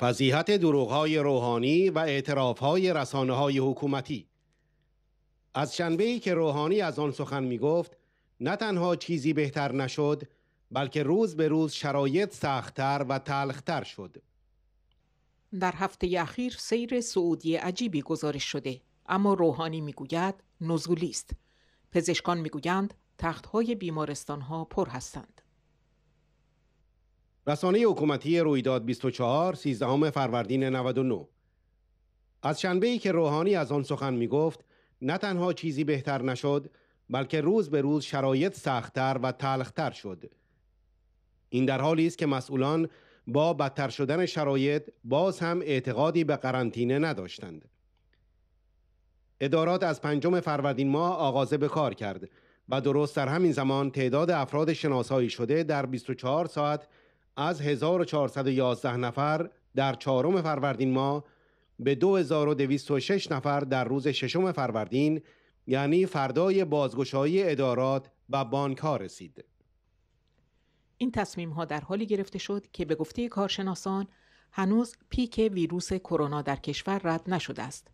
فضیحت دروغهای روحانی و اعترافهای رسانه های حکومتی از شنبه ای که روحانی از آن سخن می گفت نه تنها چیزی بهتر نشد بلکه روز به روز شرایط سختتر و تلختر شد در هفته اخیر سیر سعودی عجیبی گزارش شده اما روحانی میگوید نزولی است پزشکان میگویند بیمارستان ها پر هستند رسانه حکومتی رویداد 24 13 فروردین 99 از شنبه ای که روحانی از آن سخن می گفت نه تنها چیزی بهتر نشد بلکه روز به روز شرایط سختتر و تلختر شد این در حالی است که مسئولان با بدتر شدن شرایط باز هم اعتقادی به قرنطینه نداشتند ادارات از پنجم فروردین ماه آغازه به کار کرد و درست در همین زمان تعداد افراد شناسایی شده در 24 ساعت از 1411 نفر در چهارم فروردین ما به 2206 نفر در روز ششم فروردین یعنی فردای بازگشایی ادارات و بانک ها رسید. این تصمیم ها در حالی گرفته شد که به گفته کارشناسان هنوز پیک ویروس کرونا در کشور رد نشده است.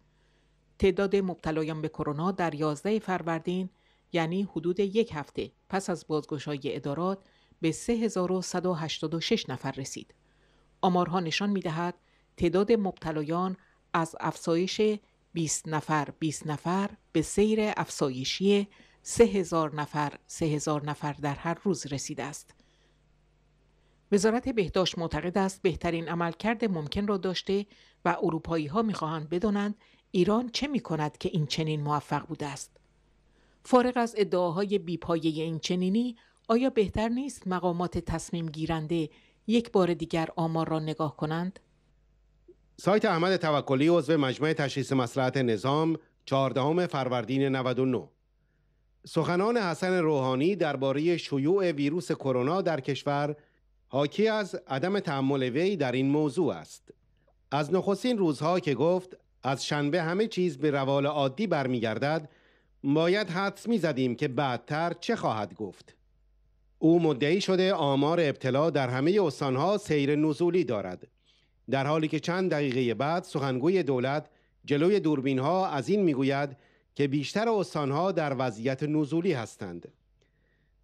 تعداد مبتلایان به کرونا در 11 فروردین یعنی حدود یک هفته پس از بازگشایی ادارات به 3186 نفر رسید. آمارها نشان می دهد تعداد مبتلایان از افزایش 20 نفر 20 نفر به سیر افزایشی 3000 نفر 3000 نفر در هر روز رسیده است. وزارت بهداشت معتقد است بهترین عملکرد ممکن را داشته و اروپایی ها میخواهند بدانند ایران چه می کند که این چنین موفق بوده است. فارغ از ادعاهای بیپایه این چنینی آیا بهتر نیست مقامات تصمیم گیرنده یک بار دیگر آمار را نگاه کنند؟ سایت احمد توکلی عضو مجمع تشخیص مسلحت نظام 14 فروردین 99 سخنان حسن روحانی درباره شیوع ویروس کرونا در کشور حاکی از عدم تحمل وی در این موضوع است از نخستین روزها که گفت از شنبه همه چیز به روال عادی برمیگردد باید حدس میزدیم که بعدتر چه خواهد گفت او مدعی شده آمار ابتلا در همه استانها سیر نزولی دارد در حالی که چند دقیقه بعد سخنگوی دولت جلوی دوربین ها از این میگوید که بیشتر استانها در وضعیت نزولی هستند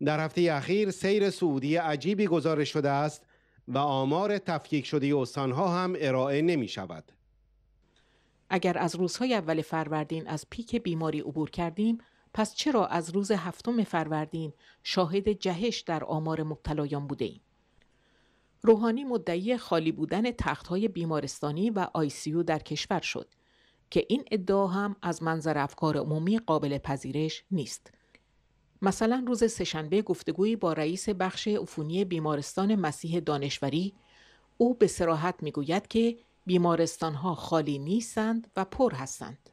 در هفته اخیر سیر سعودی عجیبی گزارش شده است و آمار تفکیک شده استانها هم ارائه نمی شود اگر از روزهای اول فروردین از پیک بیماری عبور کردیم پس چرا از روز هفتم فروردین شاهد جهش در آمار مبتلایان بوده ایم؟ روحانی مدعی خالی بودن تختهای بیمارستانی و او در کشور شد که این ادعا هم از منظر افکار عمومی قابل پذیرش نیست. مثلا روز سهشنبه گفتگویی با رئیس بخش عفونی بیمارستان مسیح دانشوری او به سراحت میگوید که بیمارستانها خالی نیستند و پر هستند.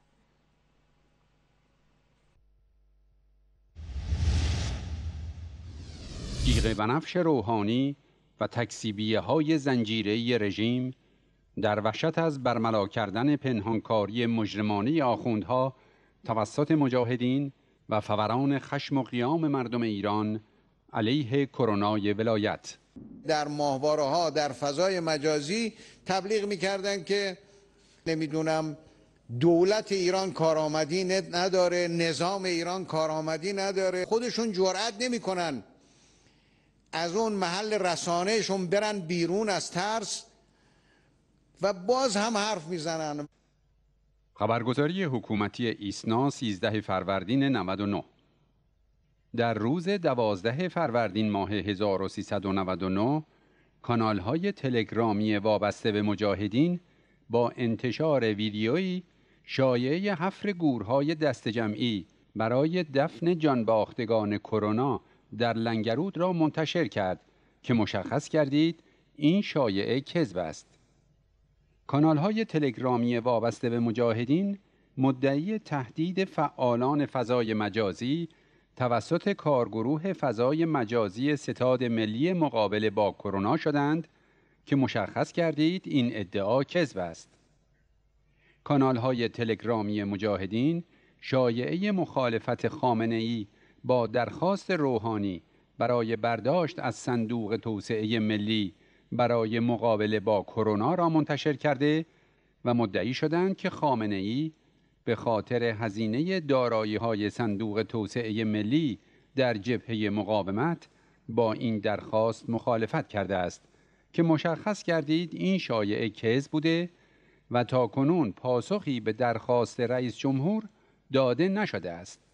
تیغ بنفش روحانی و تکسیبیه های زنجیره رژیم در وحشت از برملا کردن پنهانکاری مجرمانه آخوندها توسط مجاهدین و فوران خشم و قیام مردم ایران علیه کرونای ولایت در ماهواره ها در فضای مجازی تبلیغ میکردن که نمیدونم دولت ایران کارآمدی نداره نظام ایران کارآمدی نداره خودشون جرأت نمیکنن از اون محل رسانهشون برن بیرون از ترس و باز هم حرف میزنن خبرگزاری حکومتی ایسنا 13 فروردین 99 در روز 12 فروردین ماه 1399 کانال های تلگرامی وابسته به مجاهدین با انتشار ویدیویی شایعه حفر گورهای دست جمعی برای دفن جانباختگان کرونا در لنگرود را منتشر کرد که مشخص کردید این شایعه کذب است. کانال های تلگرامی وابسته به مجاهدین مدعی تهدید فعالان فضای مجازی توسط کارگروه فضای مجازی ستاد ملی مقابله با کرونا شدند که مشخص کردید این ادعا کذب است. کانال های تلگرامی مجاهدین شایعه مخالفت خامنه ای با درخواست روحانی برای برداشت از صندوق توسعه ملی برای مقابله با کرونا را منتشر کرده و مدعی شدند که خامنه ای به خاطر هزینه دارایی های صندوق توسعه ملی در جبهه مقاومت با این درخواست مخالفت کرده است که مشخص کردید این شایعه کذب بوده و تا کنون پاسخی به درخواست رئیس جمهور داده نشده است.